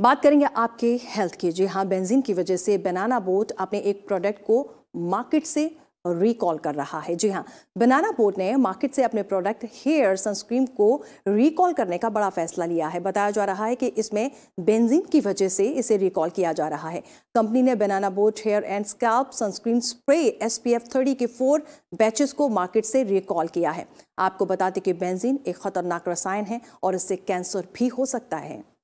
बात करेंगे आपके हेल्थ की जी हाँ बेंजीन की वजह से बनाना बोट अपने एक प्रोडक्ट को मार्केट से रिकॉल कर रहा है जी हाँ बनाना बोट ने मार्केट से अपने प्रोडक्ट हेयर सनस्क्रीन को रिकॉल करने का बड़ा फैसला लिया है बताया जा रहा है कि इसमें बेंजीन की वजह से इसे रिकॉल किया जा रहा है कंपनी ने banana boat hair and scalp sunscreen spray S P F thirty के फोर बैचेस को मार्केट से रिकॉल किया है आपको बताते कि बेंजीन एक खतरनाक रसायन है और इससे कैंसर भी हो सकता है